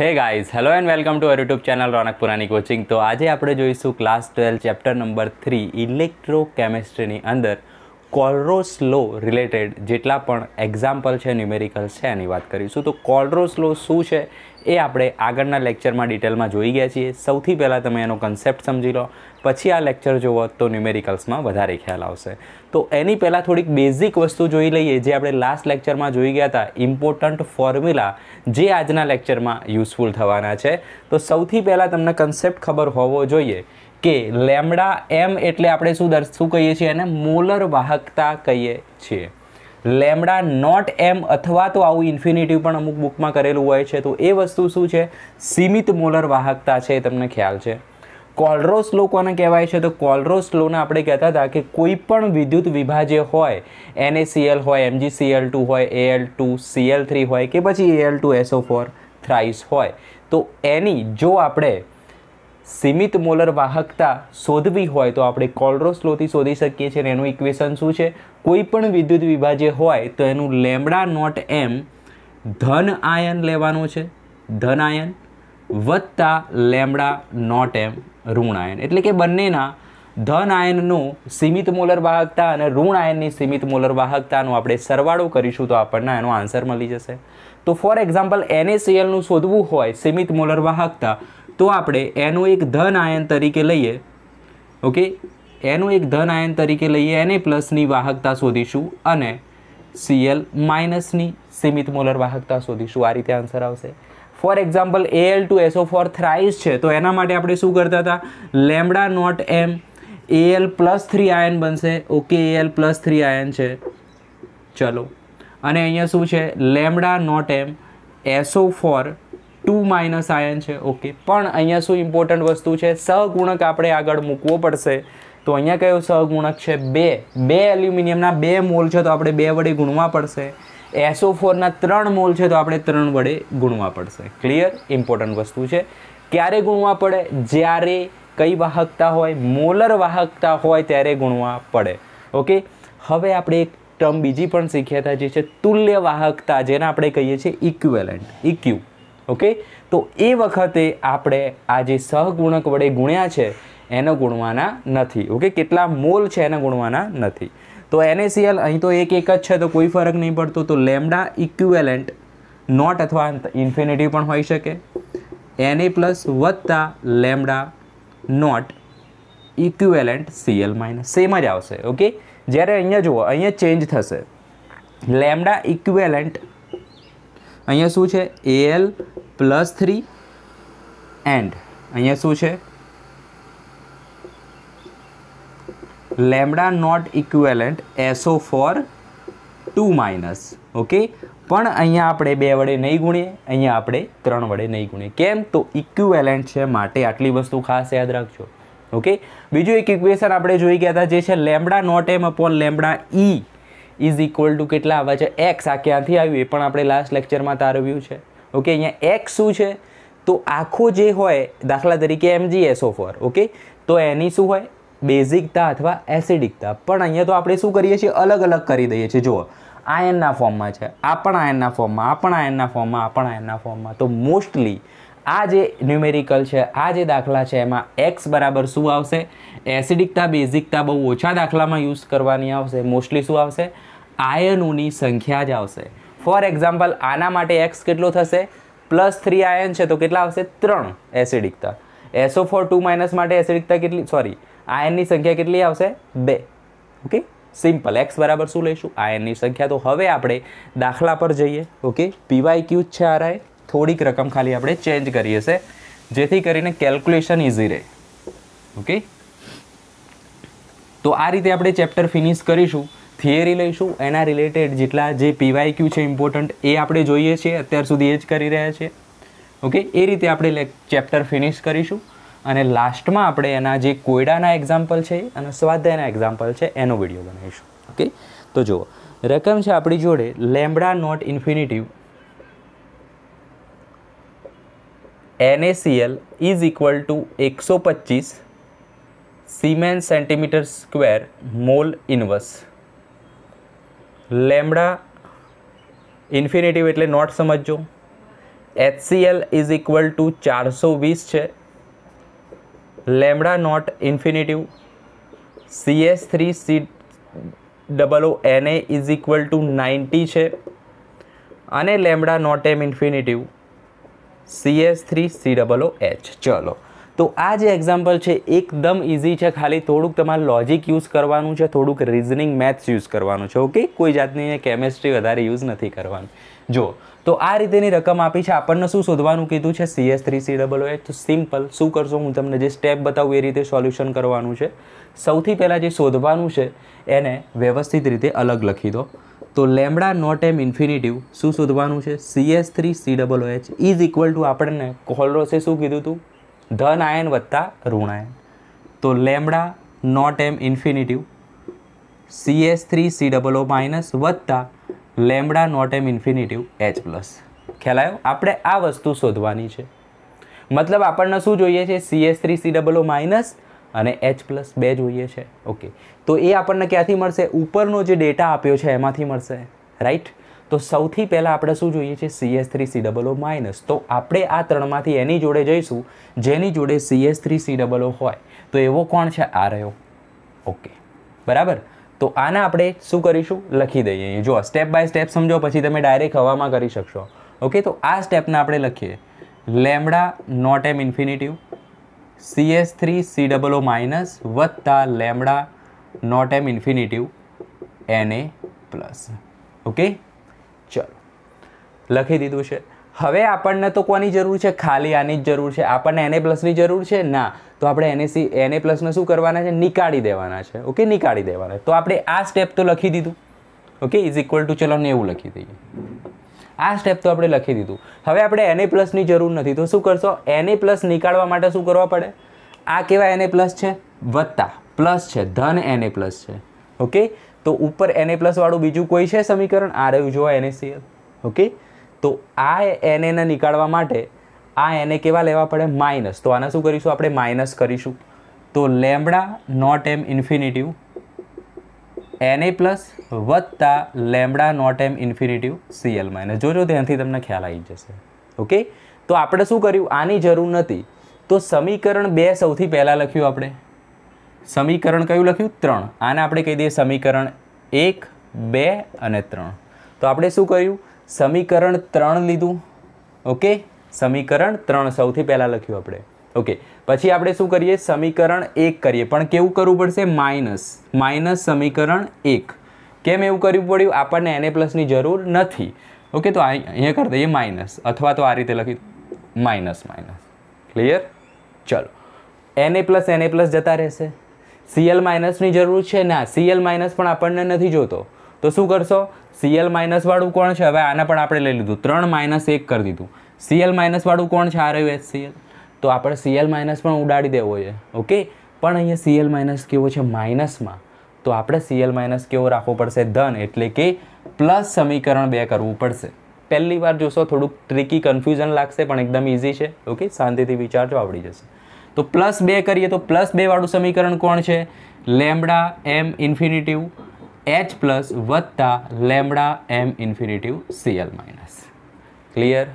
હે guys hello and welcome to our YouTube channel Ronak Purani coaching તો આજે આપણે જોઈશું class twelfth chapter number three electro કેમેસ્ટ્રીની અંદર કોલરોસ લો રિલેટેડ જેટલા પણ એક્ઝામ્પલ છે ન્યુમેરિકલ્સ છે એની વાત કરીશું તો કોલરોસ લો શું છે એ આપણે આગળના લેક્ચરમાં ડિટેલમાં જોઈ ગયા છીએ સૌથી પહેલાં તમે એનો કન્સેપ્ટ સમજી લો પછી આ લેક્ચર જુઓ તો ન્યુમેરિકલ્સમાં વધારે ખ્યાલ આવશે તો એની પહેલાં થોડીક બેઝિક વસ્તુ જોઈ લઈએ જે આપણે લાસ્ટ લેક્ચરમાં જોઈ ગયા હતા ઇમ્પોર્ટન્ટ ફોર્મ્યુલા જે આજના લેક્ચરમાં યુઝફુલ થવાના છે તો સૌથી પહેલાં તમને કન્સેપ્ટ ખબર હોવો જોઈએ કે લેમડા એમ એટલે આપણે શું દર શું કહીએ છીએ એને મોલર વાહકતા કહીએ છીએ લેમડા નોટ એમ અથવા તો આવું ઇન્ફિનિટિવ પણ અમુક બુકમાં કરેલું હોય છે તો એ વસ્તુ શું છે સીમિત મોલર વાહકતા છે એ તમને ખ્યાલ છે કોલરોસ લો કોને કહેવાય છે તો કોલરોસ સ્લોને આપણે કહેતા હતા કે કોઈ પણ વિદ્યુત વિભાજ્ય હોય એનએસીએલ હોય એમજી એમજીસીએલ ટુ હોય એએલ ટુ સીએલ થ્રી હોય કે પછી Al two SO four thrice હોય તો એની જો આપણે સીમિત મોલર વાહકતા શોધવી હોય તો આપણે કોલરો સ્લોથી શોધી શકીએ છીએ અને એનું ઇક્વેશન શું છે કોઈ પણ વિદ્યુત વિભાજ્ય હોય તો એનું લેમડા નોટ એમ ધન આયન લેવાનું છે ધન આયન વત્તા લેમડા નોટ એમ ઋણ આયન એટલે કે બંનેના ધન આયનનું સીમિત મોલર વાહકતા અને ઋણ આયનની સીમિત મોલર વાહકતાનો આપણે સરવાળો કરીશું તો આપણને એનો આન્સર મળી જશે તો ફોર એક્ઝામ્પલ એનએસીએલનું શોધવું હોય સીમિત મોલર વાહકતા તો આપણે એનું એક ધન આયન તરીકે લઈએ ઓકે એનું એક ધન આયન તરીકે લઈએ એને પ્લસની વાહકતા શોધીશું અને સીએલ માઇનસની સીમિત મોલર વાહકતા શોધીશું આ રીતે આન્સર આવશે for example L two SO four thrice છે તો એના માટે આપણે શું કરતા હતા lambda naught M Al plus three ion બનશે okay L plus three ion છે ચલો અને અહીંયા શું છે લેમડા નોટ એમ એસો ફોર ટુ માઇનસ આયન છે ઓકે પણ અહીંયા શું ઇમ્પોર્ટન્ટ વસ્તુ છે સહગુણક આપણે આગળ મૂકવો પડશે તો અહીંયા કયો સહગુણક છે બે બે એલ્યુમિનિયમના બે મોલ છે તો આપણે બે વડે ગુણવા પડશે એસો ફોરના ત્રણ મોલ છે તો આપણે ત્રણ વડે ગુણવા પડશે ક્લિયર ઇમ્પોર્ટન્ટ વસ્તુ છે ક્યારે ગુણવા પડે જ્યારે કઈ વાહકતા હોય મોલર વાહકતા હોય ત્યારે ગુણવા પડે ઓકે હવે આપણે એક ટર્મ બીજી પણ શીખ્યા હતા જે છે તુલ્ય વાહકતા જેને આપણે કહીએ છીએ ઇક્વેલન્ટ ઇક્યુ e ઓકે તો એ વખતે આપણે આ જે સહગુણક વડે ગુણ્યા છે એને ગુણવાના નથી ઓકે કેટલા મોલ છે એને ગુણવાના નથી તો એનએસીએલ અહીં તો એક એક જ છે તો કોઈ ફરક નહીં પડતો તો લેમડા ઇક્વિવેલન્ટ નોટ અથવા ઇન્ફિનિટી પણ હોઈ શકે એનએ પ્લસ વત્તા lambda naught equivalent Cl minus same જ આવશે ઓકે જ્યારે અહીંયા જુઓ અહીંયા ચેન્જ થશે લેમડા ઇક્વિવેલન્ટ અહીંયા શું છે A L plus three and અહીંયા શું છે lambda naught equivalent SO four two minus okay પણ અહીંયા આપણે બે વડે નહીં ગુણીએ અહીંયા આપણે ત્રણ વડે નહીં ગુણીએ કેમ તો ઇક્વેલેન્ટ છે માટે આટલી વસ્તુ ખાસ યાદ રાખજો ઓકે બીજું એક ઇક્વેશન આપણે જોઈ ગયા હતા જે છે lambda naught M upon lambda E is equal to કેટલા આવે છે એક્સ આ ક્યાંથી આવ્યું એ પણ આપણે લાસ્ટ લેક્ચરમાં તારવ્યું છે ઓકે અહીંયા એક્સ શું છે તો આખો જે હોય દાખલા તરીકે એમજીએસ ઓફર ઓકે તો એની શું હોય બેઝિકતા અથવા એસિડિકતા પણ અહીંયા તો આપણે શું કરીએ છીએ અલગ અલગ કરી દઈએ છીએ જુઓ આયનના ફોર્મમાં છે આ પણ આયનના ફોર્મમાં આ પણ આયનના ફોર્મમાં આ પણ આયનના ફોર્મમાં તો મોસ્ટલી આ જે ન્યુમેરિકલ છે આ જે દાખલા છે એમાં એક્સ બરાબર શું આવશે એસિડિકતા બેઝિકતા બહુ ઓછા દાખલામાં યુઝ કરવાની આવશે મોસ્ટલી શું આવશે આયનોની સંખ્યા જ આવશે ફોર એક્ઝામ્પલ આના માટે એક્સ કેટલો થશે પ્લસ થ્રી આયન છે તો કેટલા આવશે ત્રણ એસિડિકતા એસો ફોર ટુ માઇનસ માટે એસિડિકતા કેટલી સોરી આયનની સંખ્યા કેટલી આવશે બે ઓકે સિમ્પલ એક્સ બરાબર શું લઈશું આયનની સંખ્યા તો હવે આપણે દાખલા પર જઈએ ઓકે પીવાય ક્યુ જ છે આરાએ થોડીક રકમ ખાલી આપણે ચેન્જ કરીએ છે જેથી કરીને કેલ્ક્યુલેશન ઇઝી રહે ઓકે તો આ રીતે આપણે ચેપ્ટર ફિનિશ કરીશું થિયરી લઈશું એના રિલેટેડ જેટલા જે પીવાય ક્યુ છે ઇમ્પોર્ટન્ટ એ આપણે જોઈએ છીએ અત્યાર સુધી એ જ કરી રહ્યા છીએ ઓકે એ રીતે આપણે ચેપ્ટર ફિનિશ કરીશું અને લાસ્ટમાં આપણે એના જે કોયડાના એક્ઝામ્પલ છે અને સ્વાધ્યાયના એક્ઝામ્પલ છે એનો વિડીયો બનાવીશું ઓકે તો જુઓ રકમ છે આપણી જોડે lambda naught infinitive NaCl is equal to એકસો પચીસ siemens centimetre square mall inverse lambda infinitive એટલે નોટ સમજજો એચસીએલ ઇઝ ઇક્વલ ટુ ચારસો વીસ છે lambda naught C S three C double O A is equal to ninety છે અને lambda naught M infinitive C S three C double O H ચલો તો આ જે એક્ઝામ્પલ છે એકદમ ઇઝી છે ખાલી થોડુંક તમારે લોજિક યુઝ કરવાનું છે થોડુંક રિઝનિંગ મેથ્સ યુઝ કરવાનું છે ઓકે કોઈ જાતની કેમેસ્ટ્રી વધારે યુઝ નથી કરવાનું જો તો આ રીતેની રકમ આપી છે આપણને શું શોધવાનું કીધું છે CS three C double H તો સિમ્પલ શું કરશો હું તમને જે સ્ટેપ બતાવું એ રીતે સોલ્યુશન કરવાનું છે સૌથી પહેલાં જે શોધવાનું છે એને વ્યવસ્થિત રીતે અલગ લખી દો તો લેમડા નોટ એમ ઇન્ફિનિટિવ શું શોધવાનું છે CS three C double H is equal to આપણને કોલરોસે શું કીધું હતું ધન આયન વત્તા ઋણ આયન તો lambda naught M infinitive C S three C double O minus વત્તા lambda naught M infinitive H plus ખ્યાલ આવ્યો આપણે આ વસ્તુ શોધવાની છે મતલબ આપણને શું જોઈએ છે C S three C double O minus અને એચ પ્લસ બે જોઈએ છે ઓકે તો એ આપણને ક્યાંથી મળશે ઉપરનો જે ડેટા આપ્યો છે એમાંથી મળશે રાઈટ તો સૌથી પહેલાં આપણે શું જોઈએ છે CS three C double O minus તો આપણે આ ત્રણમાંથી એની જોડે જઈશું જેની જોડે CS three C double O હોય તો એવો કોણ છે આ રહ્યો ઓકે બરાબર તો આને આપણે શું કરીશું લખી દઈએ જો સ્ટેપ બાય સ્ટેપ સમજો પછી તમે ડાયરેક્ટ હવામાં કરી શકશો ઓકે તો આ સ્ટેપને આપણે લખીએ lambda naught M infinitive CS three C double O minus વત્તા lambda naught M infinitive N A plus okay લખી દીધું છે હવે આપણને તો કોની જરૂર છે ખાલી આની જ જરૂર છે આપણને એને પ્લસની જરૂર છે ના તો આપણે એને સી એને પ્લસને શું કરવાના છે નીકાળી દેવાના છે ઓકે નીકાળી દેવાના તો આપણે આ સ્ટેપ તો લખી દીધું ઓકે ઇઝ ઇક્વલ ટુ ચલો એવું લખી દઈએ આ સ્ટેપ તો આપણે લખી દીધું હવે આપણે એને પ્લસની જરૂર નથી તો શું કરશો એને પ્લસ નીકાળવા માટે શું કરવા પડે આ કેવા એને પ્લસ છે વત્તા પ્લસ છે ધન એને પ્લસ છે ઓકે તો ઉપર એને પ્લસવાળું બીજું કોઈ છે સમીકરણ આ રહ્યું જોવા એને ઓકે તો આ એનએને નીકાળવા માટે આ એને કેવા લેવા પડે માઇનસ તો આને શું કરીશું આપણે માઇનસ કરીશું તો lambda naught M infinitive Na plus વત્તા lambda naught M infinitive CL minus જોજો ત્યાંથી તમને ખ્યાલ આવી જશે ઓકે તો આપણે શું કર્યું આની જરૂર નથી તો સમીકરણ બે સૌથી પહેલાં લખ્યું આપણે સમીકરણ કયું લખ્યું ત્રણ આને આપણે કહી દઈએ સમીકરણ એક બે અને ત્રણ તો આપણે શું કર્યું સમીકરણ ત્રણ લીધું ઓકે સમીકરણ ત્રણ સૌથી પહેલાં લખ્યું આપણે ઓકે પછી આપણે શું કરીએ સમીકરણ એક કરીએ પણ કેવું કરવું પડશે માઇનસ માઇનસ સમીકરણ એક કેમ એવું કરવું પડ્યું આપણને એને પ્લસની જરૂર નથી ઓકે તો અહીંયા કરી દઈએ માઇનસ અથવા તો આ રીતે લખી માઇનસ માઇનસ ક્લિયર ચલો એને પ્લસ એને પ્લસ જતા રહેશે સીએલ માઇનસની જરૂર છે ના સીએલ માઇનસ પણ આપણને નથી જોતો તો શું કરશો સીએલ માઇનસવાળું કોણ છે હવે આને પણ આપણે લઈ લીધું ત્રણ માઇનસ એક કરી દીધું સીએલ માઇનસવાળું કોણ છે આ રહ્યું એચસીએલ તો આપણે સીએલ માઇનસ પણ ઉડાડી દેવો છે ઓકે પણ અહીંયા સીએલ માઇનસ કેવો છે માઇનસમાં તો આપણે સીએલ માઇનસ કેવો રાખવો પડશે ધન એટલે કે પ્લસ સમીકરણ બે કરવું પડશે પહેલી વાર જોશો થોડુંક ટ્રિકી કન્ફ્યુઝન લાગશે પણ એકદમ ઇઝી છે ઓકે શાંતિથી વિચારજો આવડી જશે તો પ્લસ બે કરીએ તો પ્લસ બેવાળું સમીકરણ કોણ છે lambda M infinitive H plus વત્તા lambda M infinitive CL minus clear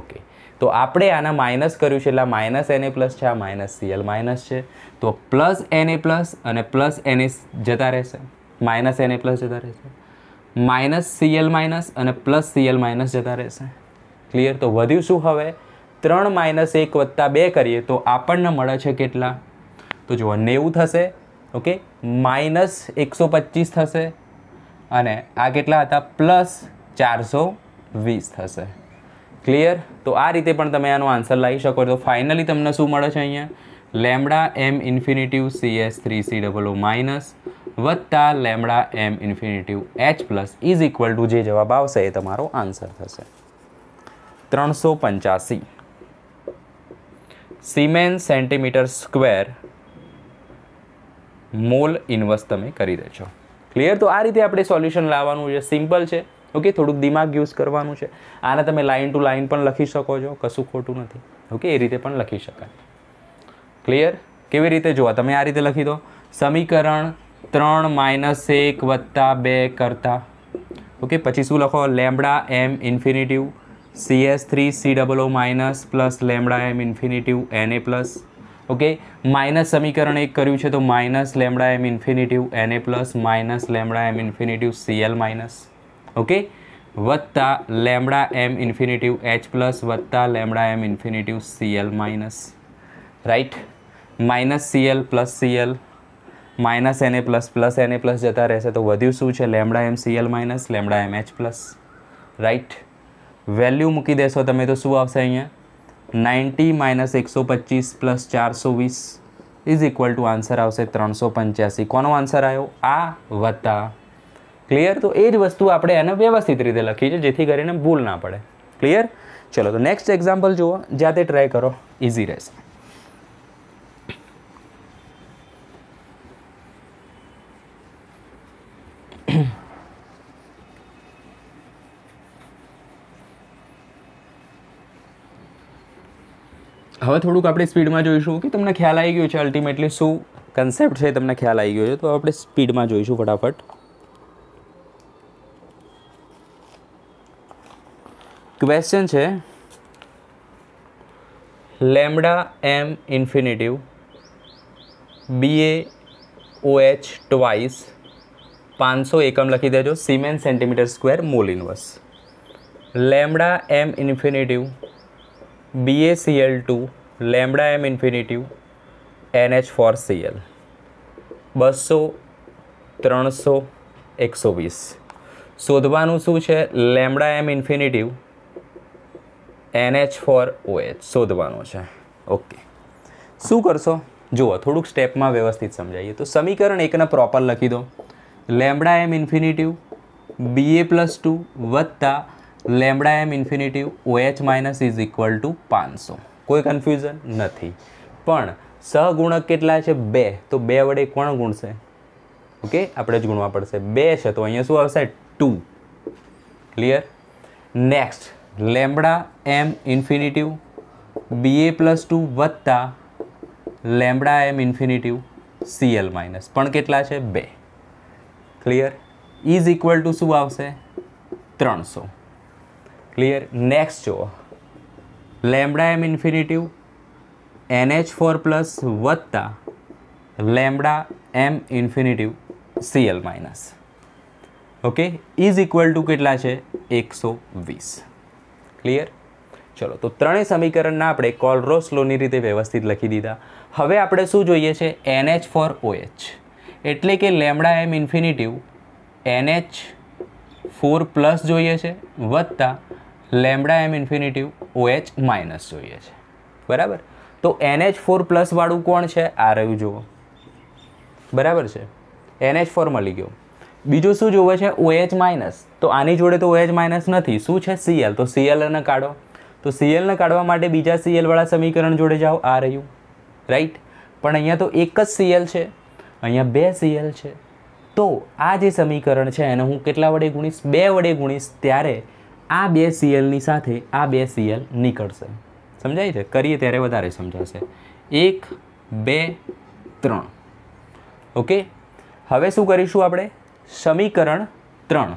okay તો આપણે આના માઇનસ કર્યું છે એટલે આ માઇનસ એને પ્લસ છે આ માઇનસ સીએલ માઇનસ છે તો પ્લસ એને પ્લસ અને પ્લસ એને જતા રહેશે માઇનસ એને પ્લસ જતા રહેશે માઇનસ સીએલ માઇનસ અને પ્લસ સીએલ માઇનસ જતા રહેશે ક્લિયર તો વધ્યું શું હવે ત્રણ માઇનસ એક વત્તા બે કરીએ તો આપણને મળે છે કેટલા તો જુઓ નેવું થશે ઓકે માઇનસ એકસો પચીસ થશે અને આ કેટલા હતા પ્લસ ચારસો વીસ થશે ક્લિયર તો આ રીતે પણ તમે આનો આન્સર લાવી શકો તો ફાઇનલી તમને શું મળે છે અહીંયા lambda M infinitive C S three C double O minus વત્તા lambda M infinitive H plus is equal to જે જવાબ આવશે એ તમારો આન્સર થશે ત્રણસો પંચ્યાસી siemens centimetre square mol invest તમે કરી દેજો ક્લિયર તો આ રીતે આપણે સોલ્યુશન લાવવાનું છે સિમ્પલ છે ઓકે થોડુંક દિમાગ યુઝ કરવાનું છે આને તમે લાઇન ટુ લાઇન પણ લખી શકો છો કશું ખોટું નથી ઓકે એ રીતે પણ લખી શકાય ક્લિયર કેવી રીતે જોવા તમે આ રીતે લખી દો સમીકરણ ત્રણ માઇનસ એક વત્તા બે કરતા ઓકે પછી શું લખો lambda M infinitive CS three C double O minus plus lambda M infinitive N A plus okay minus સમીકરણ એક કર્યું છે તો minus lambda M infinitive N A plus minus lambda M infinitive CL minus okay વત્તા lambda M infinitive H plus વત્તા lambda M infinitive CL minus right minus Cl plus Cl minus Na plus plus Na plus જતા રહેશે તો વધ્યું શું છે lambda M Cl minus lambda M H plus right value મૂકી દેશો તમે તો શું આવશે અહીંયા નાઇન્ટી માઇનસ એકસો પચીસ પ્લસ ચારસો વીસ ઇઝ ઇક્વલ ટુ આન્સર આવશે ત્રણસો પંચ્યાસી કોનો આન્સર આવ્યો આ વત્તા ક્લિયર તો એ જ વસ્તુ આપણે એને વ્યવસ્થિત રીતે લખી છે જેથી કરીને ભૂલ ના પડે ક્લિયર ચલો તો નેક્સ્ટ એક્ઝામ્પલ જુઓ જ્યાં તે ટ્રાય કરો ઇઝી રહેશે હવે થોડુંક આપણે સ્પીડમાં જોઈશું કે તમને ખ્યાલ આવી ગયો છે અલ્ટિમેટલી શું કન્સેપ્ટ છે તમને ખ્યાલ આવી ગયો છે તો આપણે સ્પીડમાં જોઈશું ફટાફટ ક્વેશ્ચન છે lambda M infinitive B A O H twice પાંચસો એકમ લખી દેજો siemens centimetre square mall inverse lambda M infinitive BACL two lambda M infinitive NH four CL બસો ત્રણસો એકસો વીસ શોધવાનું શું છે lambda M infinitive NH four OH શોધવાનો છે ઓકે શું કરશો જુઓ થોડુંક સ્ટેપમાં વ્યવસ્થિત સમજાવીએ તો સમીકરણ એકને પ્રોપર લખી દો lambda M infinitive BA plus two વત્તા lambda M infinitive OH minus is equal to પાંચસો કોઈ કન્ફ્યુઝન નથી પણ સહગુણક કેટલા છે બે તો બે વડે કોણ ગુણશે ઓકે આપણે જ ગુણવા પડશે બે છે તો અહીંયા શું આવશે two clear next lambda M infinitive BA plus two વત્તા lambda M infinitive CL minus પણ કેટલા છે બે ક્લિયર ઇઝ ઇક્વલ ટુ શું આવશે ત્રણસો ક્લિયર નેક્સ્ટ જુઓ lambda M infinitive NH four plus વત્તા lambda M infinitive CL minus okay is equal to કેટલા છે એકસો વીસ ક્લિયર ચલો તો ત્રણેય સમીકરણના આપણે કોલરોસ લોની રીતે વ્યવસ્થિત લખી દીધા હવે આપણે શું જોઈએ છે એનએચ ફોર ઓએચ એટલે કે lambda M infinitive NH four plus જોઈએ છે વત્તા lambda M infinitive OH minus જોઈએ છે બરાબર તો એનએચ ફોર પ્લસવાળું કોણ છે આ રહ્યું જુઓ બરાબર છે એનએચ ફોર મળી ગયો બીજું શું જોવે છે ઓએચ માઇનસ તો આની જોડે તો ઓએચ માઇનસ નથી શું છે સીએલ તો સીએલને કાઢો તો સીએલને કાઢવા માટે બીજા સીએલવાળા સમીકરણ જોડે જાઓ આ રહ્યું રાઈટ પણ અહીંયા તો એક જ સીએલ છે અહીંયા બે સીએલ છે તો આ જે સમીકરણ છે એને હું કેટલા વડે ગુણીશ બે વડે ગુણીશ ત્યારે આ બે સીએલની સાથે આ બે સીએલ નીકળશે સમજાય છે કરીએ ત્યારે વધારે સમજાશે એક બે ત્રણ ઓકે હવે શું કરીશું આપણે સમીકરણ ત્રણ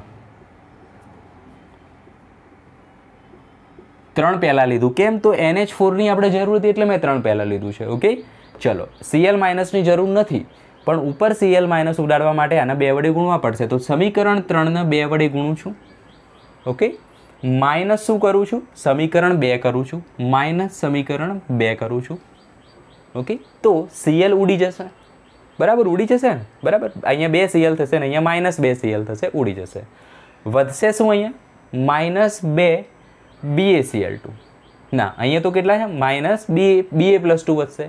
ત્રણ પહેલાં લીધું કેમ તો એનએચ ફોરની આપણે જરૂર હતી એટલે મેં ત્રણ પહેલાં લીધું છે ઓકે ચલો સીએલ માઇનસની જરૂર નથી પણ ઉપર સીએલ માઇનસ ઉડાડવા માટે આના બે વડે ગુણવા પડશે તો સમીકરણ ત્રણને બે વડે ગુણું છું ઓકે માઇનસ શું કરું છું સમીકરણ બે કરું છું માઇનસ સમીકરણ બે કરું છું ઓકે તો સીએલ ઉડી જશે બરાબર ઉડી જશે ને બરાબર અહીંયા બે સીએલ થશે ને અહીંયા માઇનસ બે સીએલ થશે ઉડી જશે વધશે શું અહીંયા માઇનસ બે સીએલ ટુ ના અહીંયા તો કેટલા છે minus B BA plus two વધશે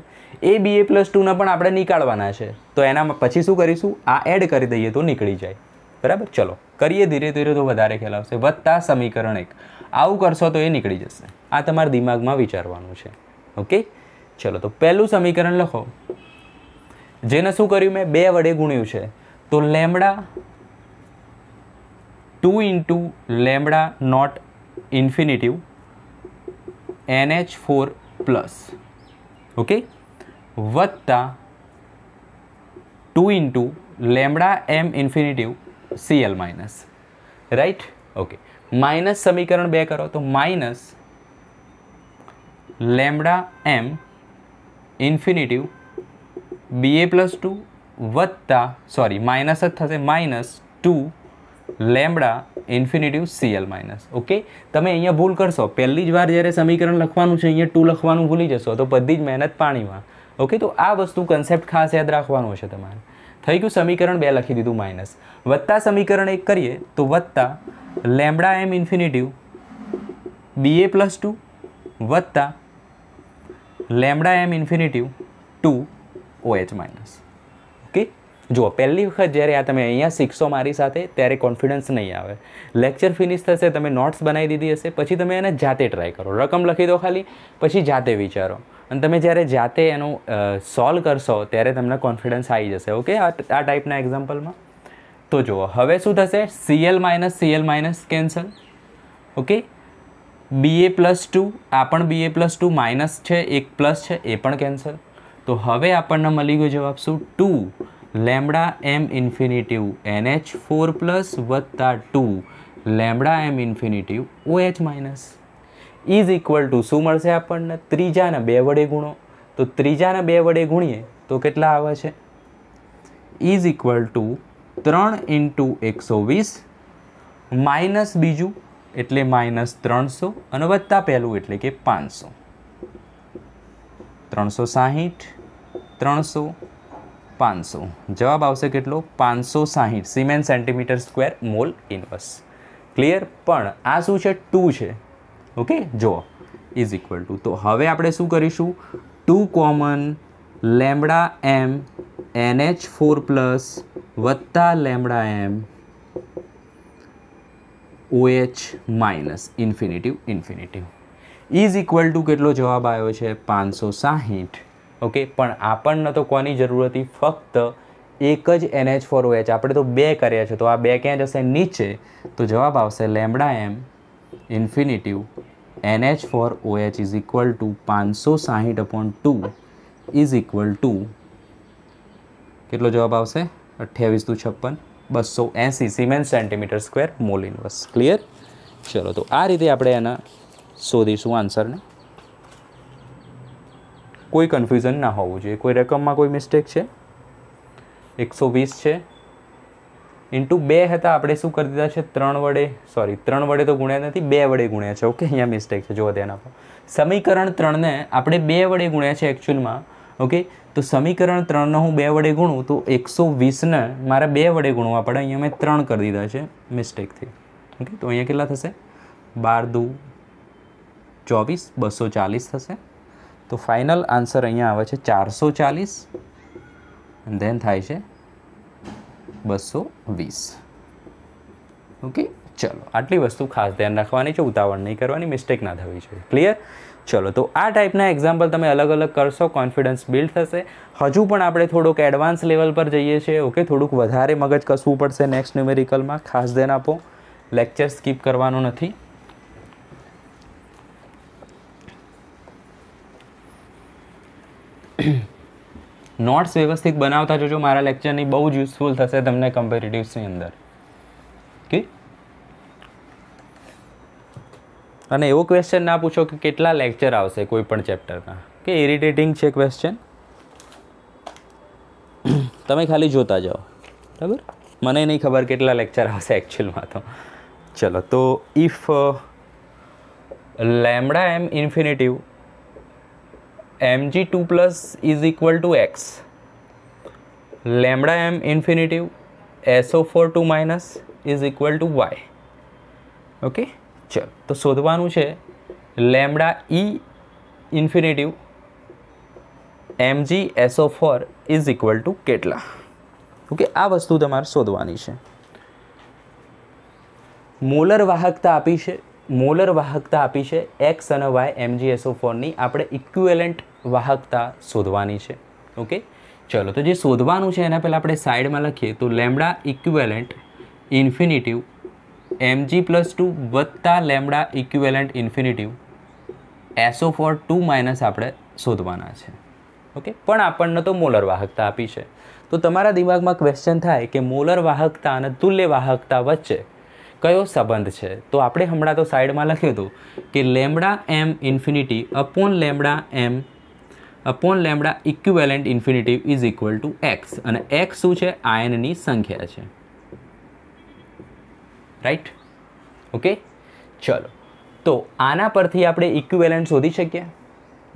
એ બીએ પ્લસ ટુના પણ આપણે નીકાળવાના છે તો એના પછી શું કરીશું આ એડ કરી દઈએ તો નીકળી જાય બરાબર ચલો કરીએ ધીરે ધીરે તો વધારે ખ્યાલ આવશે વત્તા સમીકરણ એક આવું કરશો તો એ નીકળી જશે આ તમારા દિમાગમાં વિચારવાનું છે ઓકે ચલો તો પહેલું સમીકરણ લખો જેને શું કર્યું મેં બે વડે ગુણ્યું છે તો lambda two into lambda nought infinitive NH four plus okay વત્તા two into lambda M infinitive CL minus right okay minus સમીકરણ બે કરો તો minus lambda M infinitive BA plus two વત્તા સોરી માઇનસ જ થશે minus two lambda infinitive CL minus okay તમે અહીંયા ભૂલ કરશો પહેલી જ વાર જ્યારે સમીકરણ લખવાનું છે અહીંયા ટુ લખવાનું ભૂલી જશો તો બધી જ મહેનત પાણીમાં ઓકે તો આ વસ્તુ કન્સેપ્ટ ખાસ યાદ રાખવાનો છે તમારે થઈ ગયું સમીકરણ બે લખી દીધું માઇનસ વત્તા સમીકરણ એક કરીએ તો વત્તા lambda M infinitive B A plus two વત્તા lambda M infinitive two O H minus okay જુઓ પહેલી વખત જ્યારે આ તમે અહીંયા શીખશો મારી સાથે ત્યારે કોન્ફિડન્સ નહીં આવે લેક્ચર ફિનિશ થશે તમે નોટ્સ બનાવી દીધી હશે પછી તમે એને જાતે ટ્રાય કરો રકમ લખી દો ખાલી પછી જાતે વિચારો અને તમે જ્યારે જાતે એનું સોલ્વ કરશો ત્યારે તમને કોન્ફિડન્સ આવી જશે ઓકે આ ટાઈપના એક્ઝામ્પલમાં તો જુઓ હવે શું થશે CL minus CL minus cancel okay B A plus two આ પણ B A plus two minus છે એક પ્લસ છે એ પણ કેન્સલ તો હવે આપણને મળી ગયો જવાબ શું two lambda M infinitive NH four plus વત્તા two lambda M infinitive OH minus is equal to શું મળશે આપણને ત્રીજાના બે વડે ગુણો તો ત્રીજાના બે વડે ગુણીએ તો કેટલા આવે છે ઇઝ ઇક્વલ ટુ ત્રણ ઇન્ટુ એકસો વીસ માઇનસ બીજું એટલે માઇનસ ત્રણસો અને વત્તા પહેલું એટલે કે પાંચસો ત્રણસો સાહીઠ ત્રણસો પાંચસો જવાબ આવશે કેટલો પાંચસો સાહીઠ siemens centimetre square mall inverse clear પણ આ શું છે ટુ છે ઓકે જુઓ ઇઝ ઇક્વલ ટુ તો હવે આપણે શું કરીશું two common lambda M NH four plus વત્તા lambda M OH minus infinitive infinitive is equal to કેટલો જવાબ આવ્યો છે પાંચસો સાહીઠ ઓકે પણ આપણને તો કોની જરૂર હતી ફક્ત એક જ એનએચ ફોર ઓએચ આપણે તો બે કર્યા છે તો આ બે ક્યાં જશે નીચે તો જવાબ આવશે lambda M infinitive NH four OH is equal to પાંચસો સાહીઠ upon two is equal to કેટલો જવાબ આવશે અઠ્યાવીસ દુ છપ્પન બસો એંસી siemens centimetre square mall inverse clear ચલો તો આ રીતે આપણે એના શોધીશું આન્સરને કોઈ કન્ફ્યુઝન ના હોવું જોઈએ કોઈ રકમમાં કોઈ મિસ્ટેક છે એકસો વીસ છે ઇન્ટુ બે હતા આપણે શું કરી દીધા છે ત્રણ વડે સોરી ત્રણ વડે તો ગુણ્યા નથી બે વડે ગુણ્યા છે ઓકે અહીંયા મિસ્ટેક છે જુઓ તેના પર સમીકરણ ત્રણને આપણે બે વડે ગુણ્યા છે એકચ્યુઅલમાં ઓકે તો સમીકરણ ત્રણનો હું બે વડે ગુણું તો એકસો વીસને મારા બે વડે ગુણવા પડે અહીંયા મેં ત્રણ કરી દીધા છે મિસ્ટેકથી ઓકે તો અહીંયા કેટલા થશે બાર દુ ચોવીસ બસો ચાલીસ થશે તો ફાઇનલ આન્સર અહીંયા આવે છે ચારસો ચાલીસ ધેન થાય છે બસો વીસ ઓકે ચલો આટલી વસ્તુ ખાસ ધ્યાન રાખવાની છે ઉતાવળ નહીં કરવાની મિસ્ટેક ના થવી જોઈએ ક્લિયર ચલો તો આ ટાઈપના એક્ઝામ્પલ તમે અલગ અલગ કરશો કોન્ફિડન્સ બિલ્ડ થશે હજુ પણ આપણે થોડુંક એડવાન્સ લેવલ પર જઈએ છીએ ઓકે થોડુંક વધારે મગજ કસવું પડશે નેક્સ્ટ ન્યુમેરિકલમાં ખાસ ધ્યાન આપો લેક્ચર સ્કીપ કરવાનું નથી નોટ્સ વ્યવસ્થિત બનાવતા જોજો મારા લેક્ચરની બહુ જ યુઝફુલ થશે તમને કમ્પેરેટિવ્સની અંદર ઓકે અને એવો ક્વેશ્ચન ના પૂછો કે કેટલા લેક્ચર આવશે કોઈ પણ ચેપ્ટરના કે ઇરિટેટિંગ છે ક્વેશ્ચન તમે ખાલી જોતા જાઓ બરાબર મને નહીં ખબર કેટલા લેક્ચર આવશે એકચ્યુઅલમાં તો ચલો તો if lambda M infinitive MG two plus is equal to X lambda M infinitive SO four two minus is equal to Y okay ચલો તો શોધવાનું છે lambda E infinitive MG SO four is equal to કેટલા okay આ વસ્તુ તમારે શોધવાની છે મોલર વાહકતા આપી છે મોલર વાહકતા આપી છે એક્સ અને વાય એમજી એસઓ ફોરની આપણે ઇક્વિવેલન્ટ વાહકતા શોધવાની છે ઓકે ચલો તો જે શોધવાનું છે એના પહેલાં આપણે સાઈડમાં લખીએ તો lambda equivalent infinitive MG plus two વત્તા lambda equivalent infinitive SO four two minus આપણે શોધવાના છે ઓકે પણ આપણને તો મોલર વાહકતા આપી છે તો તમારા દિમાગમાં ક્વેશ્ચન થાય કે મોલર વાહકતા અને તુલ્ય વાહકતા વચ્ચે કયો સંબંધ છે તો આપણે હમણાં તો સાઈડમાં લખ્યું હતું કે lambda M infinity upon lambda M upon lambda equivalent infinitive is equal to X અને એક્સ શું છે આયનની સંખ્યા છે રાઈટ ઓકે ચલો તો આના પરથી આપણે ઇક્વિવેલેન્ટ શોધી શકીએ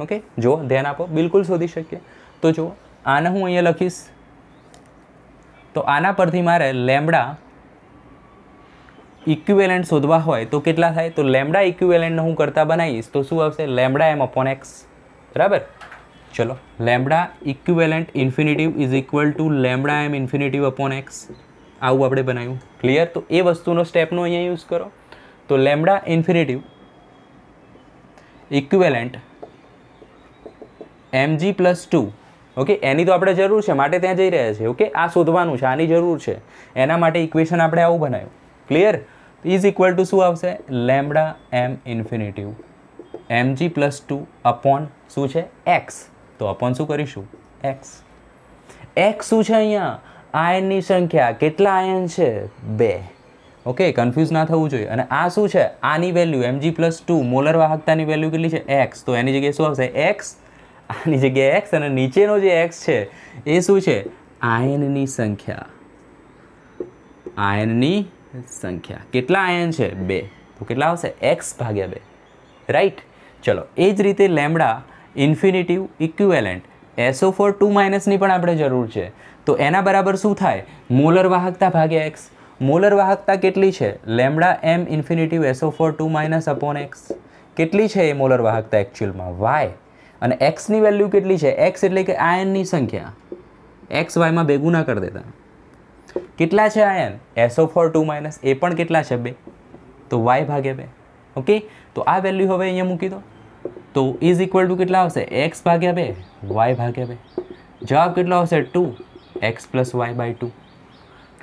ઓકે જુઓ ધ્યાન આપો બિલકુલ શોધી શકીએ તો જુઓ આને હું અહીંયા લખીશ તો આના પરથી મારે લેમડા ઇક્વિવેલન્ટ શોધવા હોય તો કેટલા થાય તો લેમડા ઇક્વિવેલન્ટને હું કરતા બનાવીશ તો શું આવશે લેમડા એમ અપોન એક્સ બરાબર चलो lambda equivalent infinitive is equal to lambda M infinitive upon X આવું આપણે બનાવ્યું ક્લિયર તો એ વસ્તુનો સ્ટેપનો અહીંયા યુઝ કરો તો lambda infinitive equivalent MG plus two okay એની તો આપણે જરૂર છે માટે ત્યાં જઈ રહ્યા છે ઓકે આ શોધવાનું છે આની જરૂર છે એના માટે ઇક્વેશન આપણે આવું બનાવ્યું ક્લિયર ઇઝ ઇક્વલ ટુ શું આવશે lambda M infinitive MG plus two upon શું છે એક્સ તો અપોન શું કરીશું એક્સ એક્સ શું છે અહીંયા આયનની સંખ્યા કેટલા આયન છે બે ઓકે કન્ફ્યુઝ ના થવું જોઈએ અને આ શું છે આની value MG plus two molar વાહકતાની વેલ્યુ કેટલી છે એક્સ તો એની જગ્યાએ શું આવશે એક્સ આની જગ્યાએ એક્સ અને નીચેનો જે એક્સ છે એ શું છે આયનની સંખ્યા આયનની સંખ્યા કેટલા આયન છે બે તો કેટલા આવશે એક્સ ભાગ્યા બે રાઈટ ચલો એ જ રીતે લેમડા ઇન્ફિનિટિવ ઇક્વિવેલન્ટ એસો ફોર ટુ માઇનસની પણ આપણે જરૂર છે તો એના બરાબર શું થાય મોલર વાહકતા ભાગ્યા એક્સ મોલર વાહકતા કેટલી છે lambda M infinitive SO four two minus upon X કેટલી છે એ મોલર વાહકતા એકચ્યુઅલમાં વાય અને એક્સની વેલ્યુ કેટલી છે એક્સ એટલે કે આયનની સંખ્યા એક્સ વાયમાં ભેગું ના કરી દેતા કેટલા છે આયન એસો ફોર ટુ માઇનસ એ પણ કેટલા છે બે તો વાય ભાગે બે ઓકે તો આ વેલ્યુ હવે અહીંયા મૂકી દો તો ઇઝ ઇક્વલ ટુ કેટલા આવશે એક્સ ભાગ્યા બે વાય ભાગ્યા બે જવાબ કેટલો આવશે two X plus Y by two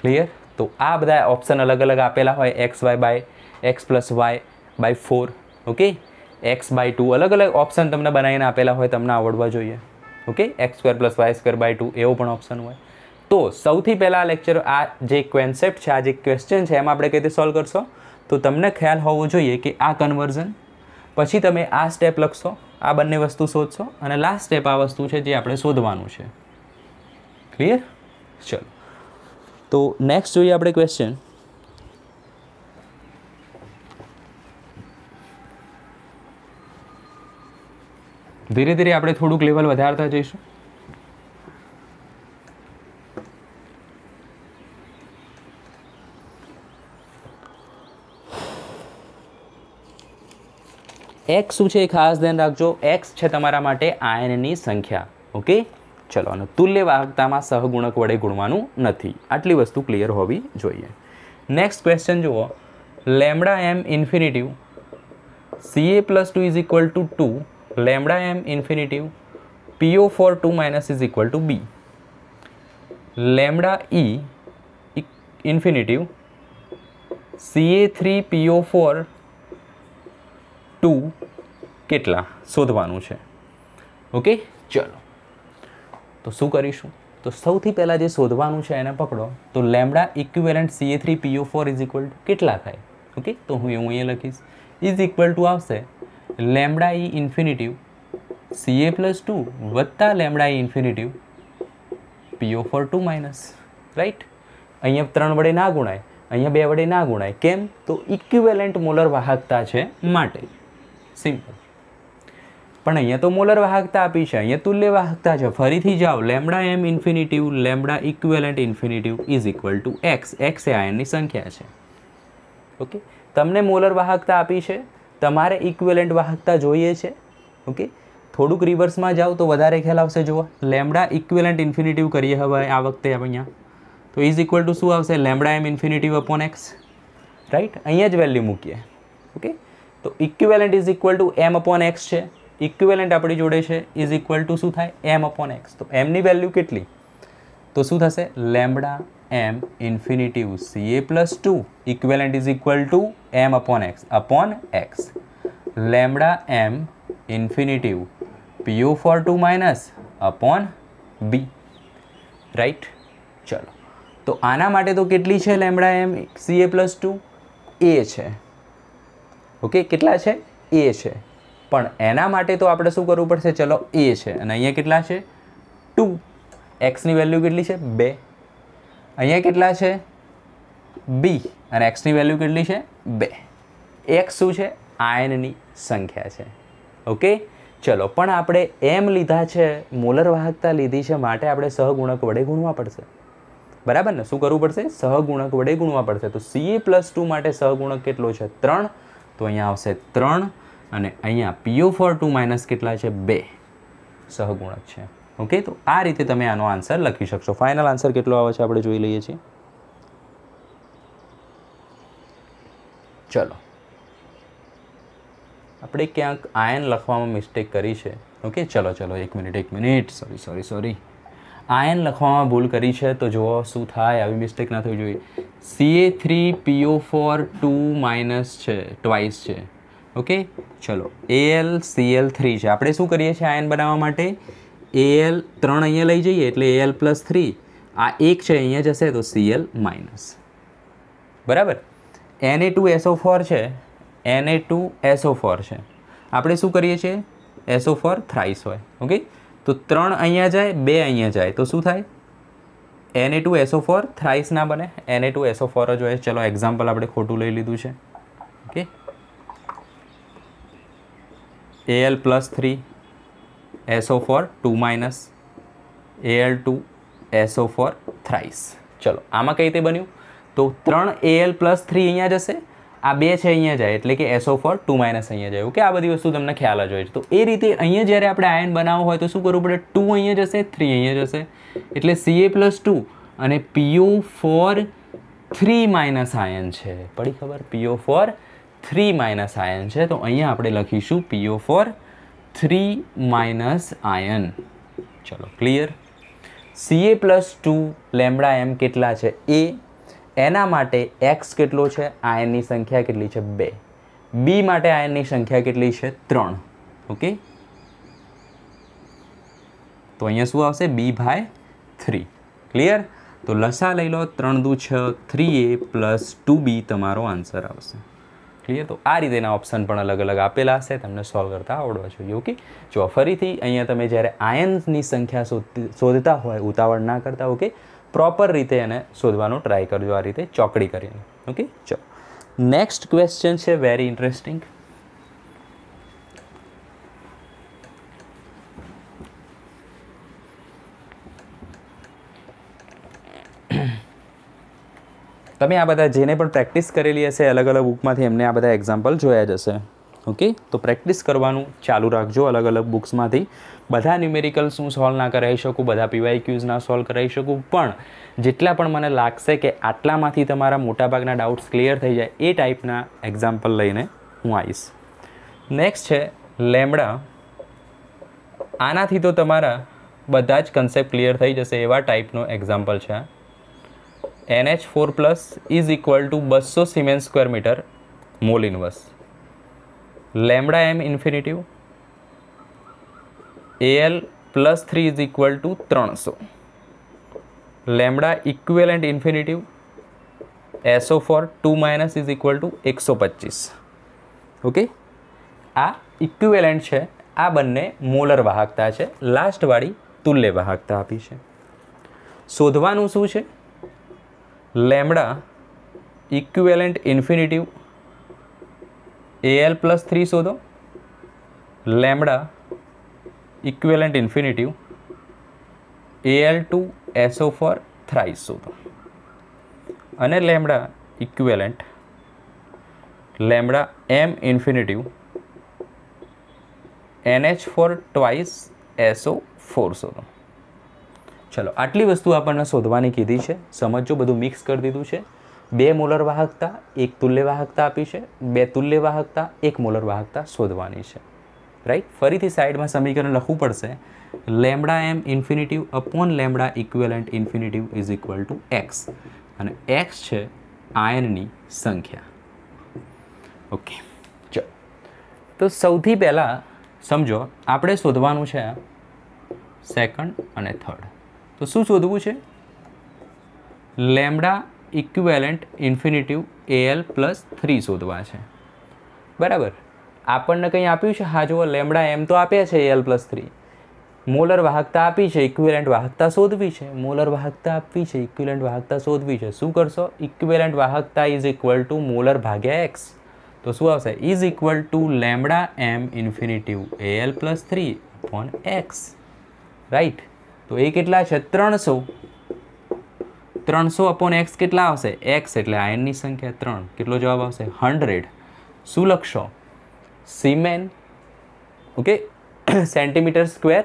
clear તો આ બધા ઓપ્શન અલગ અલગ આપેલા હોય X Y by X plus Y by four okay X by two અલગ અલગ ઓપ્શન તમને બનાવીને આપેલા હોય તમને આવડવા જોઈએ okay X square plus Y square by two એવો પણ ઓપ્શન હોય તો સૌથી પહેલાં લેક્ચર આ જે કોન્સેપ્ટ છે આ જે ક્વેશ્ચન છે એમાં આપણે કઈ રીતે સોલ્વ કરશો તો તમને ખ્યાલ હોવો જોઈએ કે આ કન્વર્ઝન પછી તમે આ સ્ટેપ લખશો આ બંને વસ્તુ શોધશો અને લાસ્ટ સ્ટેપ આ વસ્તુ છે જે આપણે શોધવાનું છે ક્લિયર ચલો તો નેક્સ્ટ જોઈએ આપણે ક્વેશ્ચન ધીરે ધીરે આપણે થોડુંક લેવલ વધારતા જઈશું એક્સ શું છે એ ખાસ ધ્યાન રાખજો એક્સ છે તમારા માટે આયનની સંખ્યા ઓકે ચલો અને તુલ્યવાહકતામાં સહગુણક વડે ગુણવાનું નથી આટલી વસ્તુ ક્લિયર હોવી જોઈએ નેક્સ્ટ ક્વેશ્ચન જુઓ lambda M infinitive C A plus two is equal to two lambda M infinitive PO four two minus is equal to B lambda E infinitive CA three PO four two કેટલા શોધવાનું છે okay ચલો તો શું કરીશું તો સૌથી પહેલાં જે શોધવાનું છે એને પકડો તો lambda equivalent CA three PO four is equal to કેટલા થાય ઓકે તો હું એવું અહીંયા લખીશ ઇઝ ઇક્વલ ટુ આવશે lambda E infinitive CA plus two વત્તા lambda E infinitive PO four two minus right અહીંયા ત્રણ વડે ના ગુણાય અહીંયા બે વડે ના ગુણાય કેમ તો ઇક્વેલન્ટ મોલર વાહકતા છે માટે સિમ્પલ પણ અહીંયા તો મોલર વાહકતા આપી છે અહીંયા તુલ્ય વાહકતા છે ફરીથી જાઓ lambda M infinitive lambda equivalent infinitive is equal to X X એ આયનની સંખ્યા છે ઓકે તમને મોલર વાહકતા આપી છે તમારે ઇક્વેલન્ટ વાહકતા જોઈએ છે ઓકે થોડુંક રિવર્સમાં જાઓ તો વધારે ખ્યાલ આવશે જુઓ લેમડા ઇક્વેલન્ટ ઇન્ફિનિટિવ કરીએ હવે આ વખતે અહીંયા તો ઇઝ ઇક્વલ ટુ શું આવશે lambda M infinitive upon X right અહીંયા જ વેલ્યુ મૂકીએ ઓકે તો equivalent is equal to M upon X છે ઇક્વિવેલન્ટ આપણી જોડે છે ઇઝ ઇક્વલ ટુ શું થાય એમ અપોન એક્સ તો એમની વેલ્યુ કેટલી તો શું થશે lambda M infinitive C A plus two equivalent is equal to M upon X upon X lambda M infinitive PO four two minus upon B right ચલો તો આના માટે તો કેટલી છે lambda M C A plus two એ છે okay કેટલા છે એ છે પણ એના માટે તો આપણે શું કરવું પડશે ચલો એ છે અને અહીંયા કેટલા છે ટુ એક્સની વેલ્યુ કેટલી છે બે અહીંયા કેટલા છે બી અને એક્સની વેલ્યુ કેટલી છે બે એક્સ શું છે આયનની સંખ્યા છે ઓકે ચલો પણ આપણે એમ લીધા છે મોલર વાહકતા લીધી છે માટે આપણે સહગુણક વડે ગુણવા પડશે બરાબર ને શું કરવું પડશે સહગુણક વડે ગુણવા પડશે તો સી પ્લસ ટુ માટે સહગુણક કેટલો છે ત્રણ તો અહીંયા આવશે ત્રણ અને અહીંયા પીઓ ફોર ટુ માઇનસ કેટલા છે બે સહગુણક છે ઓકે તો આ રીતે તમે આનો આન્સર લખી શકશો ફાઇનલ આન્સર કેટલો આવે છે આપણે જોઈ લઈએ છીએ ચલો આપણે ક્યાંક આયન લખવામાં મિસ્ટેક કરી છે ઓકે ચલો ચલો એક મિનિટ એક મિનિટ સોરી સોરી સોરી આયન લખવામાં ભૂલ કરી છે તો જુઓ શું થાય આવી મિસ્ટેક ના થવી જોઈએ CA three PO four two minus છે ટ્વાઇસ છે ઓકે ચલો એલ સીએલ થ્રી છે આપણે શું કરીએ છીએ આયન બનાવવા માટે એલ ત્રણ અહીંયા લઈ જઈએ એટલે એલ પ્લસ થ્રી આ એક છે અહીંયા જશે તો સીએલ માઇનસ બરાબર એને ટુ એસઓ ફોર છે એને ટુ એસઓ ફોર છે આપણે શું કરીએ છીએ એસઓ ફોર થ્રાઇસ હોય ઓકે તો ત્રણ અહીંયા જાય બે અહીંયા જાય તો શું થાય એને ટુ એસો ફોર થ્રાઇસ ના બને એને ટુ એસો ફોર જ હોય ચલો એક્ઝામ્પલ આપણે ખોટું લઈ લીધું છે okay A L plus three SO four two minus L two SO four thrice ચલો આમાં કઈ રીતે બન્યું તો ત્રણ એલ પ્લસ થ્રી અહીંયા જશે આ બે છે અહીંયા જાય એટલે કે એસો ફોર ટુ માઇનસ અહીંયા જાય ઓકે આ બધી વસ્તુ તમને ખ્યાલ જ હોય છે તો એ રીતે અહીંયા જ્યારે આપણે આયન બનાવવો હોય તો શું કરવું પડે ટુ અહીંયા જશે થ્રી અહીંયા જશે એટલે સીએ પ્લસ ટુ અને પીઓ ફોર થ્રી માઇનસ આયન છે પડી ખબર પીઓ ફોર થ્રી માઇનસ આયન છે તો અહીંયા આપણે લખીશું પીઓ ફોર થ્રી માઇનસ આયન ચલો clear CA plus two lambda M કેટલા છે એ એના માટે એક્સ કેટલો છે આયનની સંખ્યા કેટલી છે બે બી માટે આયનની સંખ્યા કેટલી છે ત્રણ ઓકે તો અહીંયા શું આવશે બી ભાઈ થ્રી ક્લિયર તો લસા લઈ લો ત્રણ દુ છ three A plus two B તમારો આન્સર આવશે ક્લિયર તો આ રીતેના ઓપ્શન પણ અલગ અલગ આપેલા હશે તમને સોલ્વ કરતા આવડવા જોઈએ ઓકે જો ફરીથી અહીંયા તમે જ્યારે આયન્સની સંખ્યા શોધતા હોય ઉતાવળ ના કરતા ઓકે પ્રોપર રીતે એને શોધવાનું ટ્રાય કરજો આ રીતે ચોકડી કરીને ઓકે ચલો નેક્સ્ટ ક્વેશ્ચન છે વેરી ઇન્ટરેસ્ટિંગ તમે આ બધા જેને પણ પ્રેક્ટિસ કરેલી હશે અલગ અલગ બુકમાંથી એમને આ બધા એક્ઝામ્પલ જોયા જશે ઓકે તો પ્રેક્ટિસ કરવાનું ચાલુ રાખજો અલગ અલગ બુક્સમાંથી બધા ન્યુમેરિકલ હું સોલ્વ ના કરાવી શકું બધા પીવાય ક્યુઝ ના સોલ્વ કરાવી શકું પણ જેટલા પણ મને લાગશે કે આટલામાંથી તમારા મોટાભાગના ડાઉટ્સ ક્લિયર થઈ જાય એ ટાઈપના એક્ઝામ્પલ લઈને હું આવીશ નેક્સ્ટ છે લેમડા આનાથી તો તમારા બધા જ કન્સેપ્ટ ક્લિયર થઈ જશે એવા ટાઈપનો એક્ઝામ્પલ છે NH four plus is equal to બસો siemens square metre mole inverse lambda M infinitive L plus three is equal to ત્રણસો lambda equivalent infinitive SO four two minus is equal to એકસો પચીસ okay આ ઇક્વેલેન્ટ છે આ બંને molar વાહકતા છે લાસ્ટવાળી તુલ્ય વાહકતા આપી છે શોધવાનું શું છે lambda equivalent infinitive L plus three શોધો lambda equivalent infinitive L two SO four thrice શોધો અને lambda equivalent lambda M infinitive NH four twice SO four શોધો ચલો આટલી વસ્તુ આપણને શોધવાની કીધી છે સમજો બધું મિક્સ કરી દીધું છે બે મોલર વાહકતા એક તુલ્ય વાહકતા આપી છે બે તુલ્ય વાહકતા એક મોલર વાહકતા શોધવાની છે રાઈટ ફરીથી સાઈડમાં સમીકરણ લખવું પડશે lambda M infinitive upon lambda equivalent infinitive is equal to X અને એક્સ છે આયનની સંખ્યા ઓકે ચલો તો સૌથી પહેલાં સમજો આપણે શોધવાનું છે સેકન્ડ અને થર્ડ તો શું શોધવું છે lambda equivalent infinitive L plus three શોધવા છે બરાબર આપણને કંઈ આપ્યું છે હા જુઓ લેમડા એમ તો આપ્યા છે એલ પ્લસ થ્રી મોલર વાહકતા આપી છે ઇક્વિવેલન્ટ વાહકતા શોધવી છે મોલર વાહકતા આપવી છે ઇક્વિવેલન્ટ વાહકતા શોધવી છે શું કરશો ઇક્વિવેલન્ટ વાહકતા ઇઝ ઇક્વલ ટુ મોલર ભાગ્યા એક્સ તો શું આવશે is equal to lambda M infinitive L plus three upon X right તો એ કેટલા છે ત્રણસો ત્રણસો અપોન એક્સ કેટલા આવશે એક્સ એટલે આયનની સંખ્યા ત્રણ કેટલો જવાબ આવશે હંડ્રેડ શું લખશો siemens okay centimetre square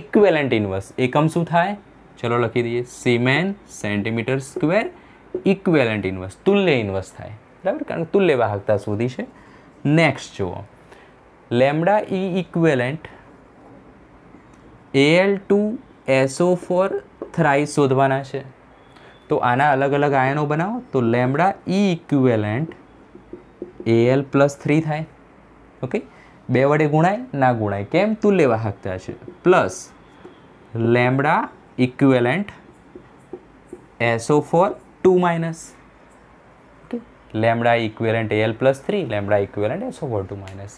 equivalent inverse એકમ શું થાય ચલો લખી દઈએ siemens centimetre square equivalent inverse તુલ્ય ઇન્વર્સ થાય બરાબર કારણ તુલ્ય વાહકતા શોધી છે નેક્સ્ટ જુઓ lambda E equivalent L two SO four thrice શોધવાના છે તો આના અલગ અલગ આયનો બનાવો તો lambda E equivalent L plus three થાય ઓકે બે વડે ગુણાય ના ગુણાય કેમ તું લેવા હાકતા છે plus lambda equivalent SO four two minus okay lambda equivalent L plus three lambda equivalent SO four two minus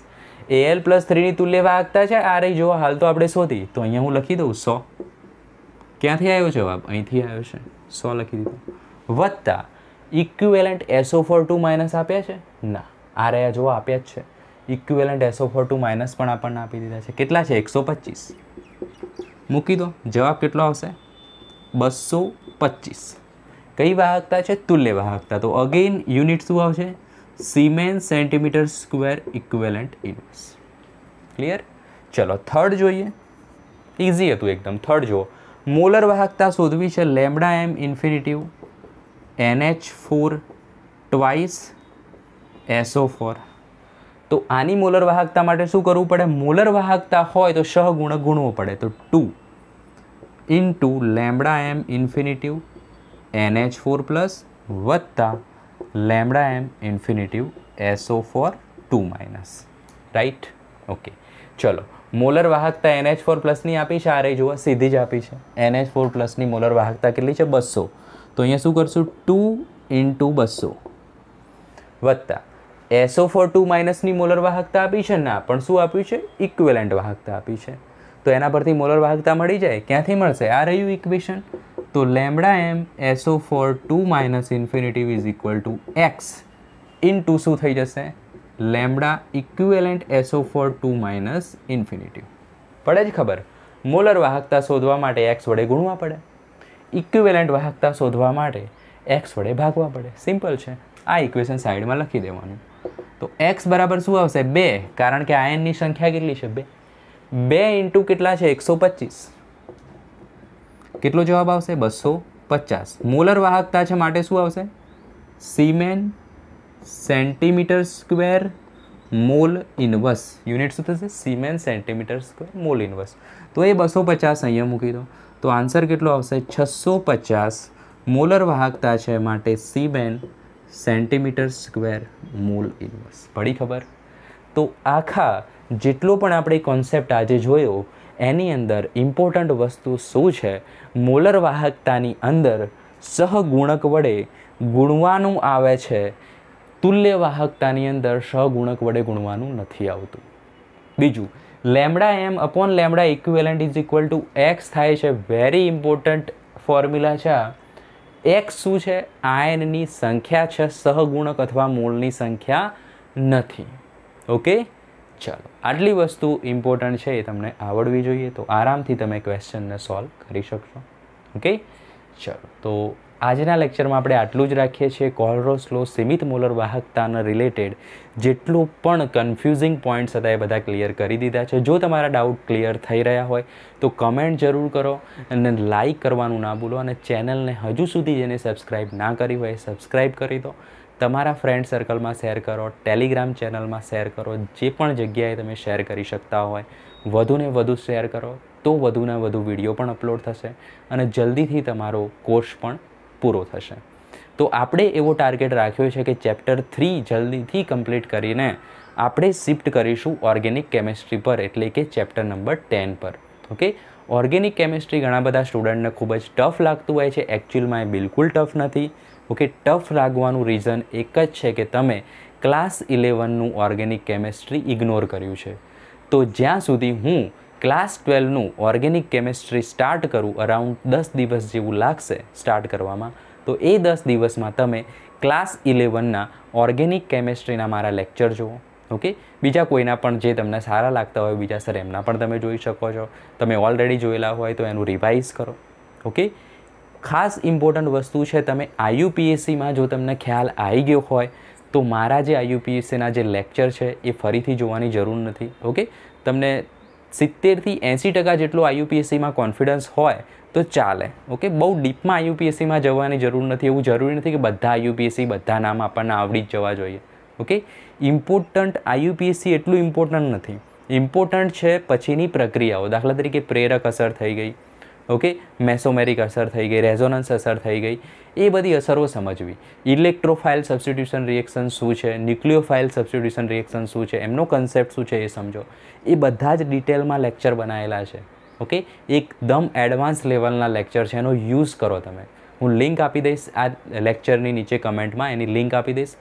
L plus થ્રીની તું લેવા હકતા છે આ રહી જોવા હાલ તો આપણે શોધી તો અહીંયા હું લખી દઉં સો ક્યાંથી આવ્યો જવાબ અહીંથી આવ્યો છે સો લખી દીધું વત્તા equivalent SO four two minus આપ્યા છે ના આ રહ્યા જો આપ્યા જ છે equivalent SO four two minus પણ આપણને આપી દીધા છે કેટલા છે એકસો પચીસ મૂકી દો જવાબ કેટલો આવશે બસો પચીસ કઈ વાહકતા છે તુલ્ય વાહકતા તો અગેઇન યુનિટ શું આવશે siemens centimetre square equivalent inverse clear ચલો થર્ડ જોઈએ ઇઝી હતું એકદમ થર્ડ જુઓ મોલર વાહકતા શોધવી છે lambda M infinitive NH four twice SO four તો આની મોલર વાહકતા માટે શું કરવું પડે મોલર વાહકતા હોય તો સહગુણ ગુણવો પડે તો two into lambda M infinitive NH four plus વત્તા lambda M infinitive SO four two minus right okay ચલો મોલર વાહકતા એનએચ ફોર પ્લસની આપી છે આરે જુઓ સીધી જ આપી છે એનએચ ફોર પ્લસની મોલર વાહકતા કેટલી છે બસો તો અહીંયા શું કરશું ટુ ઇન્ટુ બસો વત્તા એસો ફોર ટુ માઇનસની મોલર વાહકતા આપી છે ના પણ શું આપ્યું છે ઇક્વેલેન્ટ વાહકતા આપી છે તો એના પરથી મોલર વાહકતા મળી જાય ક્યાંથી મળશે આ રહ્યું ઇક્વેશન તો lambda M asso four two minus infinity is equal to X into શું થઈ જશે લેમડા ઇક્વિવેલન્ટ એસો ફોર ટુ માઇનસ ઇન્ફિનિટી પડે જ ખબર મોલર વાહકતા શોધવા માટે એક્સ વડે ગુણવા પડે ઇક્વિવેલન્ટ વાહકતા શોધવા માટે એક્સ વડે ભાગવા પડે સિમ્પલ છે આ ઇક્વેશન સાઈડમાં લખી દેવાનું તો એક્સ બરાબર શું આવશે બે કારણ કે આયનની સંખ્યા કેટલી છે બે બે ઇન્ટુ કેટલા છે એકસો પચીસ કેટલો જવાબ આવશે બસો પચાસ મોલર વાહકતા છે માટે શું આવશે siemens centimetre square mole inverse unit શું થશે siemens centimetre square mole inverse તો એ બસો પચાસ અહીંયા મૂકી દો તો આન્સર કેટલો આવશે છસો પચાસ મોલર વાહકતા છે માટે siemens centimetre square mole inverse પડી ખબર તો આખા જેટલો પણ આપણે કોન્સેપ્ટ આજે જોયો એની અંદર ઇમ્પોર્ટન્ટ વસ્તુ શું છે મોલર વાહકતાની અંદર સહગુણક વડે ગુણવાનું આવે છે તુલ્ય વાહકતાની અંદર સહગુણક વડે ગુણવાનું નથી આવતું બીજું lambda M upon lambda equivalent is equal to X થાય છે વેરી ઇમ્પોર્ટન્ટ ફોર્મ્યુલા છે એક્સ શું છે આયનની સંખ્યા છે સહગુણક અથવા મૂળની સંખ્યા નથી ઓકે ચાલો આટલી વસ્તુ ઇમ્પોર્ટન્ટ છે એ તમને આવડવી જોઈએ તો આરામથી તમે ક્વેશ્ચનને સોલ્વ કરી શકશો ઓકે ચાલો તો આજના લેક્ચરમાં આપણે આટલું જ રાખીએ છીએ કોલરોસ લો સીમિત મોલર વાહકતાના રિલેટેડ જેટલું પણ કન્ફ્યુઝિંગ પોઈન્ટ્સ હતા એ બધા ક્લિયર કરી દીધા છે જો તમારા ડાઉટ ક્લિયર થઈ રહ્યા હોય તો કમેન્ટ જરૂર કરો અને લાઇક કરવાનું ના ભૂલો અને ચેનલને હજુ સુધી જેને સબસ્ક્રાઇબ ના કરી હોય સબસ્ક્રાઇબ કરી દો તમારા ફ્રેન્ડ સર્કલમાં શેર કરો ટેલિગ્રામ ચેનલમાં શેર કરો જે પણ જગ્યાએ તમે શેર કરી શકતા હોય વધુને વધુ શેર કરો તો વધુને વધુ વિડીયો પણ અપલોડ થશે અને જલ્દીથી તમારો કોર્સ પણ પૂરો થશે તો આપણે એવો ટાર્ગેટ રાખ્યો છે કે ચેપ્ટર થ્રી જલ્દીથી કમ્પ્લીટ કરીને આપણે શિફ્ટ કરીશું ઓર્ગેનિક કેમિસ્ટ્રી પર એટલે કે ચેપ્ટર નંબર ટેન પર ઓકે ઓર્ગેનિક કેમિસ્ટ્રી ઘણા બધા સ્ટુડન્ટને ખૂબ જ ટફ લાગતું હોય છે એકચ્યુઅલમાં એ બિલકુલ ટફ નથી ઓકે ટફ લાગવાનું રીઝન એક જ છે કે તમે ક્લાસ ઇલેવનનું ઓર્ગેનિક કેમિસ્ટ્રી ઇગ્નોર કર્યું છે તો જ્યાં સુધી હું ક્લાસ ટ્વેલ્વનું ઓર્ગેનિક કેમિસ્ટ્રી સ્ટાર્ટ કરવું અરાઉન્ડ દસ દિવસ જેવું લાગશે સ્ટાર્ટ કરવામાં તો એ દસ દિવસમાં તમે ક્લાસ ઇલેવનના ઓર્ગેનિક કેમિસ્ટ્રીના મારા લેક્ચર જુઓ ઓકે બીજા કોઈના પણ જે તમને સારા લાગતા હોય બીજા સર એમના પણ તમે જોઈ શકો છો તમે ઓલરેડી જોયેલા હોય તો એનું રિવાઇઝ કરો ઓકે ખાસ ઇમ્પોર્ટન્ટ વસ્તુ છે તમે આઈયુપીએસસીમાં જો તમને ખ્યાલ આવી ગયો હોય તો મારા જે આઈયુપીએસસીના જે લેક્ચર છે એ ફરીથી જોવાની જરૂર નથી ઓકે તમને સિત્તેરથી એંસી ટકા જેટલું આયુપીએસસીમાં કોન્ફિડન્સ હોય તો ચાલે ઓકે બહુ ડીપમાં આયુપીએસસીમાં જવાની જરૂર નથી એવું જરૂરી નથી કે બધા આઈયુપીએસસી બધા નામ આપણને આવડી જ જવા જોઈએ ઓકે ઇમ્પોર્ટન્ટ આઈયુપીએસસી એટલું ઇમ્પોર્ટન્ટ નથી ઇમ્પોર્ટન્ટ છે પછીની પ્રક્રિયાઓ દાખલા તરીકે પ્રેરક અસર થઈ ગઈ ઓકે મેસોમેરિક અસર થઈ ગઈ રેઝોનન્સ અસર થઈ ગઈ એ બધી અસરો સમજવી ઇલેક્ટ્રોફાઇલ સબસ્ટિટ્યુશન રિએક્શન શું છે ન્યુક્લિયોફાઇલ સબસ્ટિટ્યુશન રિએક્શન શું છે એમનો કન્સેપ્ટ શું છે એ સમજો એ બધા જ ડિટેલમાં લેક્ચર બનાવેલા છે ઓકે એકદમ એડવાન્સ લેવલના લેક્ચર છે એનો યુઝ કરો તમે હું લિંક આપી દઈશ આ લેક્ચરની નીચે કમેન્ટમાં એની લિંક આપી દઈશ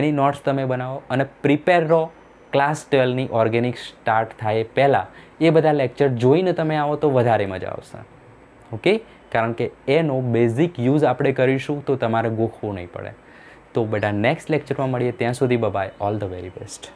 એની નોટ્સ તમે બનાવો અને પ્રિપેર રહો ક્લાસ ટ્વેલ્વની ઓર્ગેનિક સ્ટાર્ટ થાય પહેલાં એ બધા લેક્ચર જોઈને તમે આવો તો વધારે મજા આવશે ઓકે કારણ કે એનો બેઝિક યુઝ આપણે કરીશું તો તમારે ગોખવું નહીં પડે તો બધા નેક્સ્ટ લેક્ચરમાં મળીએ ત્યાં સુધી bye bye all the very best